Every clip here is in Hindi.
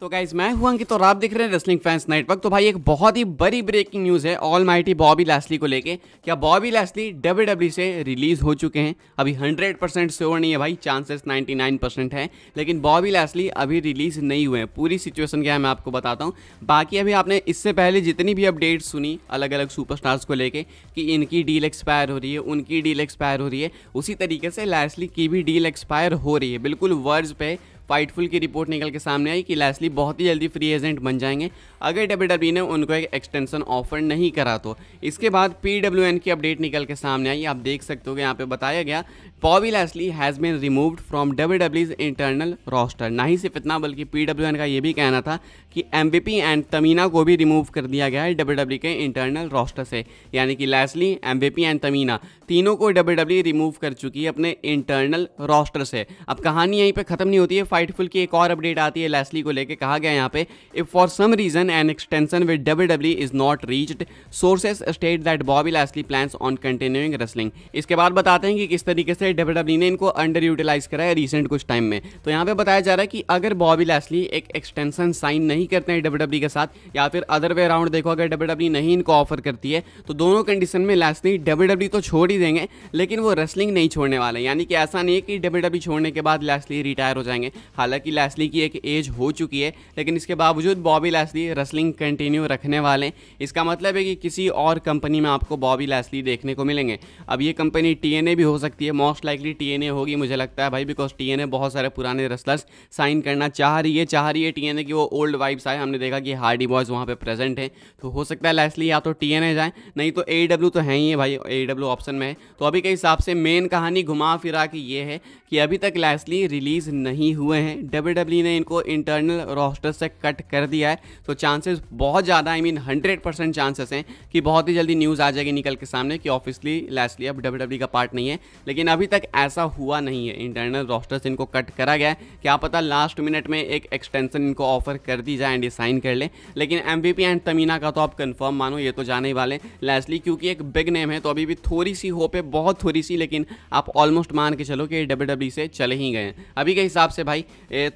तो गाइज मैं हुआ कि तो आप देख रहे हैं रेसलिंग फैंस नेटवर्क तो भाई एक बहुत ही बड़ी ब्रेकिंग न्यूज़ है ऑल माइटी बॉबी लैसली को लेके क्या बॉबी लैसली डब्ल्यू डब्ल्यू से रिलीज़ हो चुके हैं अभी 100 परसेंट श्योर नहीं है भाई चांसेस 99 परसेंट है लेकिन बॉबी लैसली अभी रिलीज़ नहीं हुए हैं पूरी सिचुएसन क्या है मैं आपको बताता हूँ बाकी अभी आपने इससे पहले जितनी भी अपडेट सुनी अलग अलग सुपर को लेकर कि इनकी डील एक्सपायर हो रही है उनकी डील एक्सपायर हो रही है उसी तरीके से लैसली की भी डील एक्सपायर हो रही है बिल्कुल वर्ड्स पे फाइटफुल की रिपोर्ट निकल के सामने आई कि लैसली बहुत ही जल्दी फ्री एजेंट बन जाएंगे अगर डब्ल्यू ने उनको एक एक्सटेंशन ऑफर नहीं करा तो इसके बाद पी की अपडेट निकल के सामने आई आप देख सकते हो यहाँ पे बताया गया Bobby Lashley has been removed from W internal roster ना ही सिर्फ इतना बल्कि पी डब्ल्यू एन का ये भी कहना था कि एम पी एंड तमीना को भी रिमूव कर दिया गया है डब्ल्यू डब्ल्यू e के इंटरनल रोस्टर से यानी कि Lashley M P and Tamina तीनों को डब्ल्यू डब्ल्यू रिमूव कर चुकी है अपने इंटरनल रोस्टर से अब कहानी यहीं पर ख़त्म नहीं होती है फाइटफुल की एक और अपडेट आती है लैसली को लेकर कहा गया यहाँ पे if for some reason an extension with W is not reached sources state that Bobby Lashley plans on continuing wrestling इसके बाद बताते हैं कि किस तरीके से है डब्ल्यू ने इनको अंडर यूटिलाइज करा है रिसेंट कुछ टाइम में तो यहाँ पे बताया जा रहा है कि अगर बॉबी लैसली एक एक्सटेंशन साइन नहीं करते हैं डब्ल्यू के साथ या फिर अदर वे अराउंड देखो अगर डब्ल्यू नहीं इनको ऑफर करती है तो दोनों कंडीशन में लैसली डब्ल्यू तो छोड़ ही देंगे लेकिन वो रेसलिंग नहीं छोड़ने वाले यानी कि ऐसा नहीं है कि डब्ल्यू छोड़ने के बाद लैसली रिटायर हो जाएंगे हालांकि लैसली की एक एज हो चुकी है लेकिन इसके बावजूद बॉबी लैसली रेसलिंग कंटिन्यू रखने वाले हैं इसका मतलब है कि किसी और कंपनी में आपको बॉबी लैसली देखने को मिलेंगे अब ये कंपनी टीएनए भी हो सकती है मोस्ट मोस्ट लाइकली टी होगी मुझे लगता है भाई बिकॉज टी बहुत सारे पुराने रेस्लर्स साइन करना चाह रही है चाह रही है टी की वो ओल्ड वाइब्स आए हमने देखा कि हार्डी बॉयज़ वहाँ पर प्रेजेंट हैं तो हो सकता है लैसली या तो टी जाए नहीं तो ए e तो है ही है भाई ए ऑप्शन e में है तो अभी के हिसाब से मेन कहानी घुमा फिरा कि ये है कि अभी तक लैसली रिलीज़ नहीं हुए हैं डब्ल्यू e ने इनको इंटरनल रोस्टर से कट कर दिया है तो चांसेस बहुत ज़्यादा I mean hundred percent chances हैं कि बहुत ही जल्दी न्यूज़ आ जाएगी निकल के सामने कि ऑफिसली लैसली अब डब्ल्यू का पार्ट नहीं है लेकिन अभी तक ऐसा हुआ नहीं है इंटरनल रोस्टर से इनको कट करा गया है क्या पता लास्ट मिनट में एक एक्सटेंशन इनको ऑफर कर दी जाए एंड साइन कर ले लेकिन एम एंड तमीना का तो आप कन्फर्म मानो ये तो जाने वाले लैसली क्योंकि एक बिग नेम है तो अभी भी थोड़ी सी होप है बहुत थोड़ी सी लेकिन आप ऑलमोस्ट मान के चलो कि डब्ल्यू e से चले ही गए अभी के हिसाब से भाई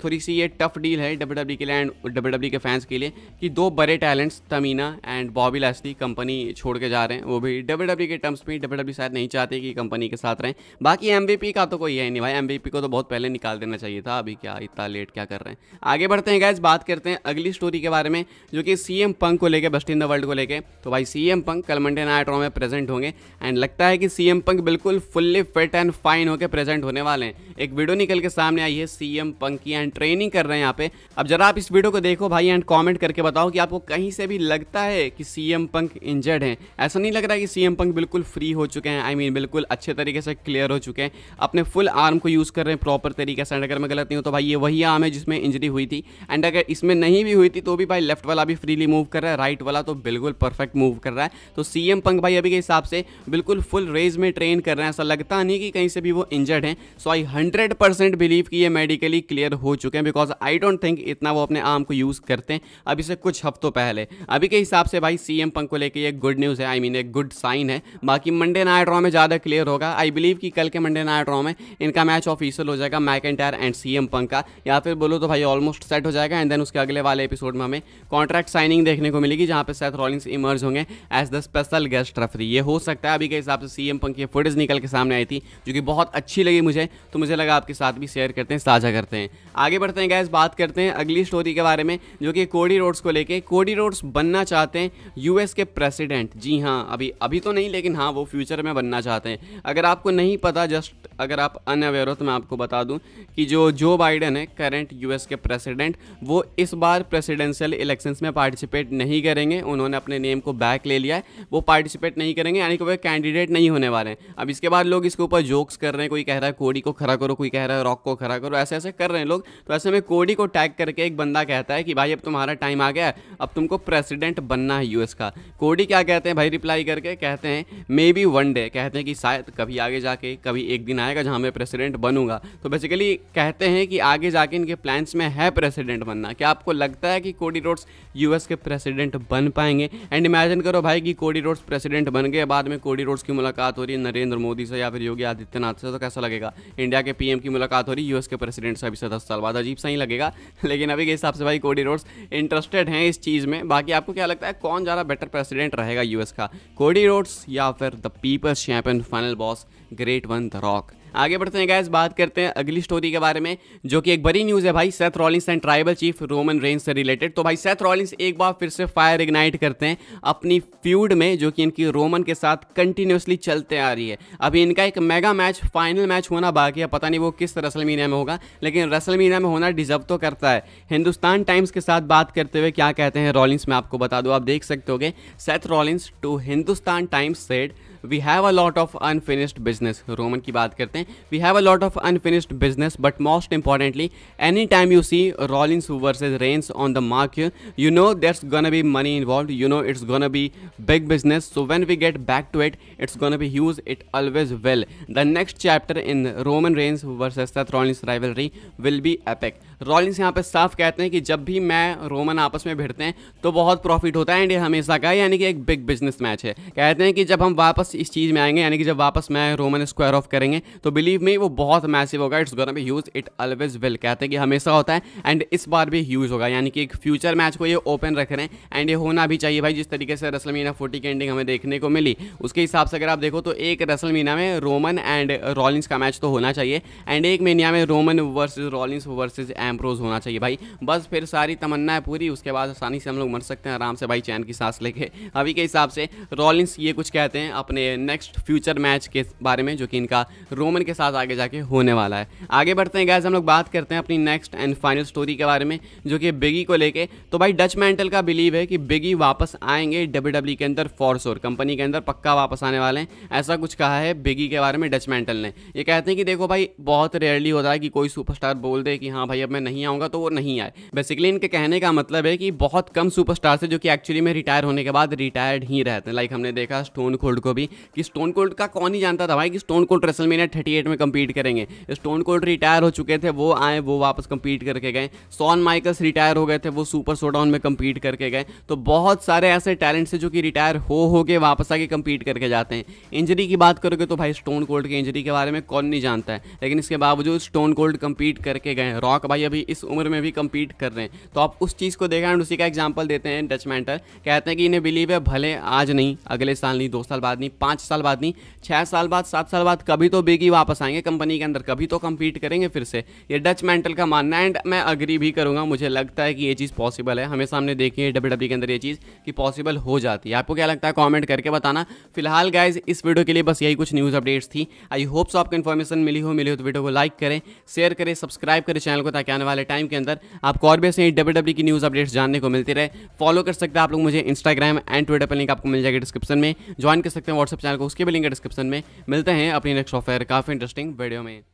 थोड़ी सी ये टफ डील है डब्ल्यू e के लिए एंड डब्ल्यू e के फैंस के लिए कि दो बड़े talents Tamina and Bobby Lashley company छोड़ के जा रहे हैं वो भी डब्ल्यू के टर्म्स में डब्ल्यू शायद नहीं चाहते कि कंपनी के साथ रहें बाकी बाकी एम का तो कोई है नहीं भाई एम को तो बहुत पहले निकाल देना चाहिए था अभी क्या इतना लेट क्या कर रहे हैं आगे बढ़ते हैं गैस बात करते हैं अगली स्टोरी के बारे में जो कि सी एम पंक को लेकर बस्ट इन द वर्ल्ड को लेकर तो भाई सी एम पंक कल मंडे नाइट रॉ में प्रेजेंट होंगे एंड लगता है कि सी एम पंक बिल्कुल फुल्ली फिट एंड फाइन होकर प्रेजेंट होने वाले हैं एक वीडियो निकल के सामने आई है सी एम पंक की एंड ट्रेनिंग कर रहे हैं यहाँ पे अब जरा आप इस वीडियो को देखो भाई एंड कॉमेंट करके बताओ कि आपको कहीं से भी लगता है कि सी एम पंक इंजर्ड है ऐसा नहीं लग रहा है कि सी एम पंक बिल्कुल फ्री हो चुके हैं आई I मीन mean, बिल्कुल अच्छे तरीके से क्लियर हो चुके चुके हैं अपने फुल आर्म को यूज़ कर रहे हैं प्रॉपर तरीके से एंड अगर मैं गलत नहीं हूँ तो भाई ये वही आर्म है जिसमें इंजरी हुई थी एंड अगर इसमें नहीं भी हुई थी तो भी भाई लेफ्ट वाला भी फ्रीली मूव कर रहा है राइट वाला तो बिल्कुल परफेक्ट मूव कर रहा है तो सी एम पंख भाई अभी के हिसाब से बिल्कुल फुल रेज में ट्रेन कर रहे हैं ऐसा लगता नहीं कि कहीं से भी वो इंजर्ड हैं so I hundred percent believe कि ये मेडिकली क्लियर हो चुके हैं बिकॉज आई डोंट थिंक इतना वो अपने आर्म को यूज़ करते हैं अभी से कुछ हफ्तों पहले अभी के हिसाब से भाई सी एम पंख को लेकर ये गुड न्यूज़ है आई मीन एक गुड साइन है बाकी मंडे नाइट ड्रॉ में ज़्यादा क्लियर होगा आई बिलीव कि कल के मंडे नाइट रॉ में इनका मैच ऑफिशियल हो जाएगा McIntyre and C M Punk का या फिर बोलो तो भाई ऑलमोस्ट सेट हो जाएगा एंड देन उसके अगले वाले एपिसोड में हमें कॉन्ट्रैक्ट साइनिंग देखने को मिलेगी जहाँ पे सेथ रॉलिंग्स इमर्ज होंगे as the special guest referee ये हो सकता है अभी के हिसाब से सी एम पंक की फुटेज निकल के सामने आई थी जो कि बहुत अच्छी लगी मुझे तो मुझे लगा आपके साथ भी शेयर करते हैं साझा करते हैं आगे बढ़ते हैं गैस बात करते हैं अगली स्टोरी के बारे में जो कि कोडी रोड्स को लेके कोडी रोड्स बनना चाहते हैं यूएस के प्रेसिडेंट जी हाँ अभी अभी तो नहीं लेकिन हाँ वो फ्यूचर में बनना चाहते हैं अगर आपको नहीं पता था जस्ट अगर आप अनअवेयर हो तो मैं आपको बता दूं कि जो जो बाइडन है करंट यूएस के प्रेसिडेंट वो इस बार प्रेसिडेंशियल इलेक्शंस में पार्टिसिपेट नहीं करेंगे उन्होंने अपने नेम को बैक ले लिया है वो पार्टिसिपेट नहीं करेंगे यानी कि वह कैंडिडेट नहीं होने वाले हैं अब इसके बाद लोग इसके ऊपर जोक्स कर रहे हैं कोई कह रहा है कोडी को खड़ा करो कोई कह रहा है रॉक को खड़ा करो ऐसे ऐसे कर रहे हैं लोग तो ऐसे में कोडी को टैग करके एक बंदा कहता है कि भाई अब तुम्हारा टाइम आ गया अब तुमको प्रेसिडेंट बनना है यूएस का कोडी क्या कहते हैं भाई रिप्लाई करके कहते हैं मे बी वन डे कहते हैं कि शायद कभी आगे जाके कभी कभी एक दिन आएगा जहाँ मैं प्रेसिडेंट बनूंगा तो बेसिकली कहते हैं कि आगे जाके इनके प्लान्स में है प्रेसिडेंट बनना क्या आपको लगता है कि कोडी रोड्स यूएस के प्रेसिडेंट बन पाएंगे एंड इमेजिन करो भाई कि कोडी रोड्स प्रेसिडेंट बन गए बाद में कोडी रोड्स की मुलाकात हो रही है नरेंद्र मोदी से या फिर योगी आदित्यनाथ से तो कैसा लगेगा इंडिया के पीएम की मुलाकात हो रही है यूएस के प्रेसिडेंट से अभी से दस साल बाद अजीब सा ही लगेगा लेकिन अभी के हिसाब से भाई कोडी रोड्स इंटरेस्टेड हैं इस चीज़ में बाकी आपको क्या लगता है कौन ज़्यादा बेटर प्रेसिडेंट रहेगा यूएस का कोडी रोड्स या फिर the people's champion final boss great one on the Rock आगे बढ़ते हैं गैस बात करते हैं अगली स्टोरी के बारे में जो कि एक बड़ी न्यूज़ है भाई Seth Rollins and tribal chief Roman Reigns से रिलेटेड तो भाई सेथ रॉलिंस एक बार फिर से फायर इग्नाइट करते हैं अपनी फ्यूड में जो कि इनकी रोमन के साथ कंटिन्यूसली चलते आ रही है अभी इनका एक मेगा मैच फाइनल मैच होना बाकी है पता नहीं वो किस रसल मीना में होगा लेकिन रसल मीना में होना डिजर्व तो करता है हिंदुस्तान टाइम्स के साथ बात करते हुए क्या कहते हैं रॉलिंस मैं आपको बता दूँ आप देख सकते होगे Seth Rollins to Hindustan Times said we have a lot of unfinished business Roman की बात करते हैं we have a lot of unfinished business but most importantly any time you see Rollins versus Reigns on the mark you know that's gonna be money involve you know it's gonna be big business so when we get back to it it's gonna be use it always well the next chapter in Roman Reigns versus Seth Rollins rivalry will be epic Rollins यहाँ पे साफ कहते हैं कि जब भी मैं रोमन आपस में भिड़ते हैं तो बहुत प्रॉफिट होता है एंड हमेशा का यानी कि एक बिग बिजनेस मैच है कहते हैं कि जब हम वापस इस चीज़ में आएंगे यानी कि जब वापस मैं रोमन स्क्वायर ऑफ करेंगे तो बिलीव मी वो बहुत मैसिव होगा it's gonna be use it always will कहते हैं कि हमेशा होता है एंड इस बार भी यूज होगा यानी कि एक फ्यूचर मैच को ये ओपन रख रहे हैं एंड ये होना भी चाहिए भाई जिस तरीके से रसल मीना फोर्टी की एंडिंग हमें देखने को मिली उसके हिसाब से अगर आप देखो तो एक रसल मीना में रोमन एंड रॉलिंस का मैच तो होना चाहिए एंड एक मीनिया में Roman versus Rollins versus Ambrose होना चाहिए भाई बस फिर सारी तमन्ना है पूरी उसके बाद आसानी से हम लोग मर सकते हैं आराम से भाई चैन की सांस लेके अभी के हिसाब से रॉलिंस ये कुछ कहते हैं अपने नेक्स्ट फ्यूचर मैच के बारे में जो कि इनका रोमन के साथ आगे जाके होने वाला है आगे बढ़ते हैं गैस हम लोग बात करते हैं अपनी नेक्स्ट एंड फाइनल स्टोरी के बारे में जो कि बिगी को लेके तो भाई डच मेंटल का बिलीव है कि बिगी वापस आएंगे डब्ल्यू e के अंदर फॉर शोर कंपनी के अंदर पक्का वापस आने वाले हैं ऐसा कुछ कहा है बिगी के बारे में डच मेंटल ने ये कहते हैं कि देखो भाई बहुत रेयरली होता है कि कोई सुपरस्टार बोल दे कि हाँ भाई अब मैं नहीं आऊँगा तो वो नहीं आए बेसिकली इनके कहने का मतलब है कि बहुत कम सुपरस्टार से जो कि एक्चुअली में रिटायर होने के बाद रिटायर्ड ही रहते हैं लाइक हमने देखा स्टोन कोल्ड को भी कि स्टोन कोल्ड का कौन ही जानता था भाई कि Stone Cold WrestleMania thirty में कम्पीट करेंगे स्टोन कोल्ड रिटायर हो चुके थे वो आए वो वापस कम्पीट करके गए सॉन माइकल्स रिटायर हो गए थे वो सुपर सोडाउन में कम्पीट करके गए तो बहुत सारे ऐसे टैलेंट्स हैं जो कि रिटायर हो हो के वापस आके कम्पीट करके जाते हैं इंजरी की बात करोगे तो भाई स्टोन कोल्ड की इंजरी के बारे में कौन नहीं जानता है लेकिन इसके बावजूद स्टोन कोल्ड कम्पीट करके गए रॉक भाई अभी इस उम्र में भी कम्पीट कर रहे हैं तो आप उस चीज़ को देखें एंड उसी का एग्जाम्पल देते हैं डचमेंटर कहते हैं कि इन्हें बिलीव है भले आज नहीं अगले साल नहीं दो साल बाद नहीं पाँच साल बाद नहीं छः साल बाद सात साल बाद कभी तो बेगी वापस आएंगे कंपनी के अंदर कभी तो कम्पीट करेंगे फिर से ये डच मेंटल का मानना है एंड मैं अग्री भी करूँगा मुझे लगता है कि ये चीज़ पॉसिबल है हमें सामने देखिए डब्ल्यू डब्ल्यू के अंदर ये चीज़ कि पॉसिबल हो जाती है आपको क्या लगता है कॉमेंट करके बताना फिलहाल गाइज इस वीडियो के लिए बस यही कुछ न्यूज़ अपडेट्स थी आई होप सो आपको इन्फॉर्मेशन मिली हो मिली हो तो वीडियो को लाइक करें शेयर करें सब्सक्राइब करें चैनल को ताकि आने वाले टाइम के अंदर आपको और भी ऐसे डब्ल्यू डब्ल्यू e की न्यूज़ अपडेट्स जानने को मिलती रहे फॉलो कर सकते हैं आप लोग मुझे इंस्टाग्राम एंड ट्विटर पर लिंक आपको मिल जाएगी डिस्क्रिप्शन में ज्वाइन कर सकते हैं व्हाट्सअप चैनल को उसके भी लिंक डिस्क्रिप्शन में मिलते हैं अपनी नेक्स्ट ऑफेयर काफ़ी इंटरेस्टिंग वीडियो में